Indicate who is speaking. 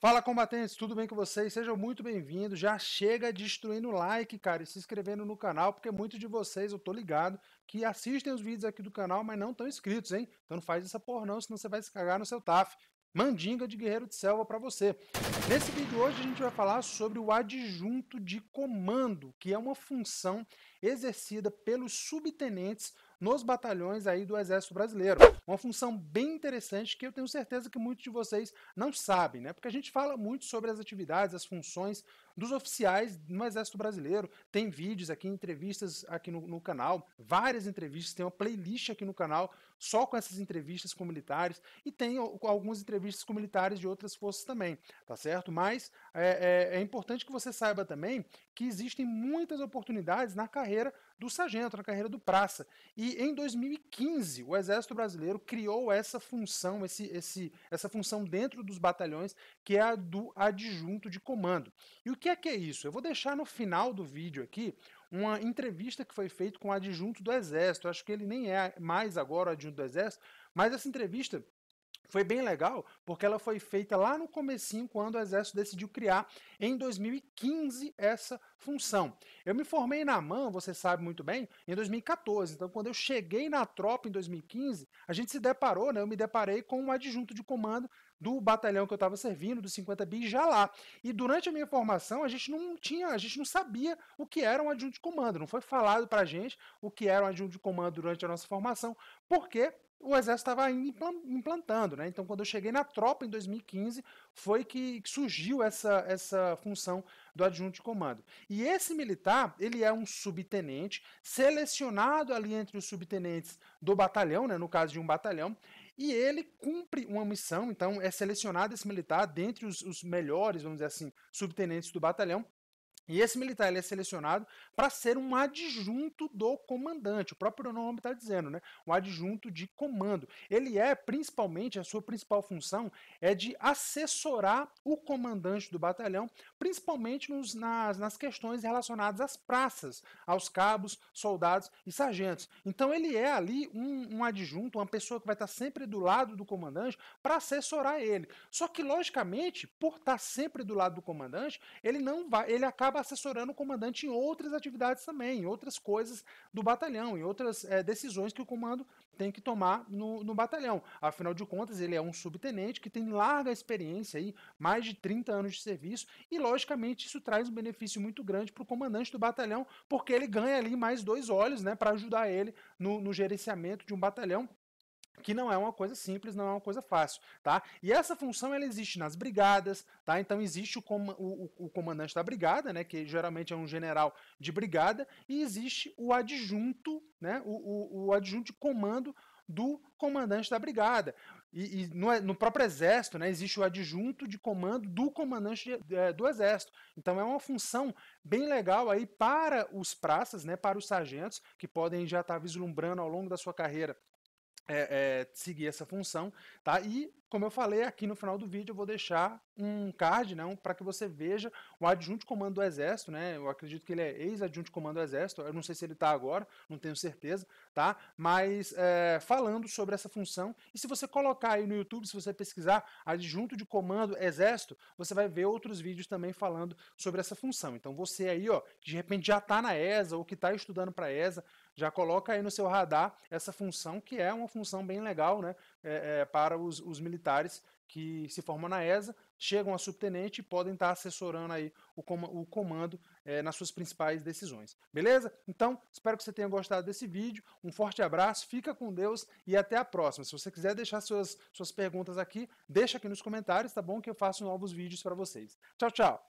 Speaker 1: Fala combatentes, tudo bem com vocês? Sejam muito bem-vindos. Já chega destruindo like, cara, e se inscrevendo no canal, porque muitos de vocês, eu tô ligado, que assistem os vídeos aqui do canal, mas não estão inscritos, hein? Então não faz essa porra não, senão você vai se cagar no seu TAF. Mandinga de Guerreiro de Selva para você. Nesse vídeo hoje a gente vai falar sobre o adjunto de comando, que é uma função exercida pelos subtenentes nos batalhões aí do Exército Brasileiro. Uma função bem interessante que eu tenho certeza que muitos de vocês não sabem, né? Porque a gente fala muito sobre as atividades, as funções dos oficiais no Exército Brasileiro. Tem vídeos aqui, entrevistas aqui no, no, canal, várias entrevistas, tem uma playlist aqui no canal só com essas entrevistas com militares e tem algumas entrevistas com militares de outras forças também, tá certo? Mas é, é, é importante que você saiba também que existem muitas oportunidades na carreira do sargento, na carreira do praça. E e em 2015, o Exército Brasileiro criou essa função, esse, esse, essa função dentro dos batalhões, que é a do adjunto de comando. E o que é que é isso? Eu vou deixar no final do vídeo aqui uma entrevista que foi feita com o adjunto do Exército. Eu acho que ele nem é mais agora o adjunto do Exército, mas essa entrevista foi bem legal porque ela foi feita lá no comecinho quando o exército decidiu criar em 2015 essa função. Eu me formei na mão, você sabe muito bem, em 2014. Então, quando eu cheguei na tropa em 2015, a gente se deparou, né? Eu me deparei com um adjunto de comando do batalhão que eu estava servindo, do 50 bis, já lá. E durante a minha formação, a gente não tinha, a gente não sabia o que era um adjunto de comando. Não foi falado para a gente o que era um adjunto de comando durante a nossa formação, porque o exército estava implantando, né? Então, quando eu cheguei na tropa em 2015, foi que surgiu essa, essa função do adjunto de comando. E esse militar, ele é um subtenente, selecionado ali entre os subtenentes do batalhão, né? No caso de um batalhão, e ele cumpre uma missão, então é selecionado esse militar dentre os, os melhores, vamos dizer assim, subtenentes do batalhão, e esse militar ele é selecionado para ser um adjunto do comandante. O próprio nome está dizendo, né? Um adjunto de comando. Ele é principalmente a sua principal função é de assessorar o comandante do batalhão, principalmente nos, nas, nas questões relacionadas às praças, aos cabos, soldados e sargentos. Então ele é ali um, um adjunto, uma pessoa que vai estar tá sempre do lado do comandante para assessorar ele. Só que logicamente, por estar tá sempre do lado do comandante, ele não vai, ele acaba acaba assessorando o comandante em outras atividades também, em outras coisas do batalhão, em outras é, decisões que o comando tem que tomar no, no batalhão. Afinal de contas, ele é um subtenente que tem larga experiência aí, mais de 30 anos de serviço, e logicamente isso traz um benefício muito grande para o comandante do batalhão, porque ele ganha ali mais dois olhos, né, para ajudar ele no, no gerenciamento de um batalhão que não é uma coisa simples, não é uma coisa fácil, tá? E essa função ela existe nas brigadas, tá? Então existe o, com, o, o, comandante da brigada, né? Que geralmente é um general de brigada, e existe o adjunto, né? O, o adjunto de comando do comandante da brigada. E, e no, no, próprio exército, né? Existe o adjunto de comando do comandante de, do exército. Então é uma função bem legal aí para os praças, né? Para os sargentos que podem já estar vislumbrando ao longo da sua carreira é, é, seguir essa função, tá? E como eu falei aqui no final do vídeo, eu vou deixar um card, né, um, para que você veja o adjunto comando do Exército, né? Eu acredito que ele é ex-adjunto comando do Exército. Eu não sei se ele está agora, não tenho certeza, tá? Mas é, falando sobre essa função e se você colocar aí no YouTube, se você pesquisar adjunto de comando Exército, você vai ver outros vídeos também falando sobre essa função. Então você aí, ó, de repente já está na ESA ou que está estudando para ESA, já coloca aí no seu radar essa função, que é uma função bem legal né, é, é, para os, os militares que se formam na ESA, chegam a subtenente e podem estar assessorando aí o, com o comando é, nas suas principais decisões. Beleza? Então, espero que você tenha gostado desse vídeo. Um forte abraço, fica com Deus e até a próxima. Se você quiser deixar suas, suas perguntas aqui, deixa aqui nos comentários, tá bom? Que eu faço novos vídeos para vocês. Tchau, tchau!